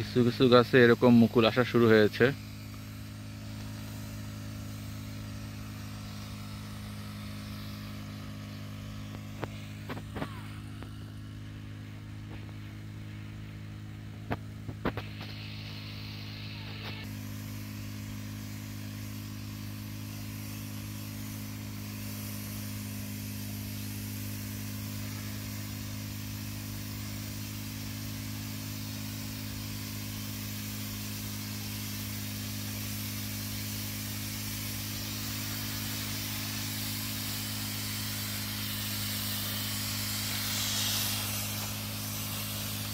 কিছু কিছু গাছে এরকম মুকুল আসা শুরু হয়েছে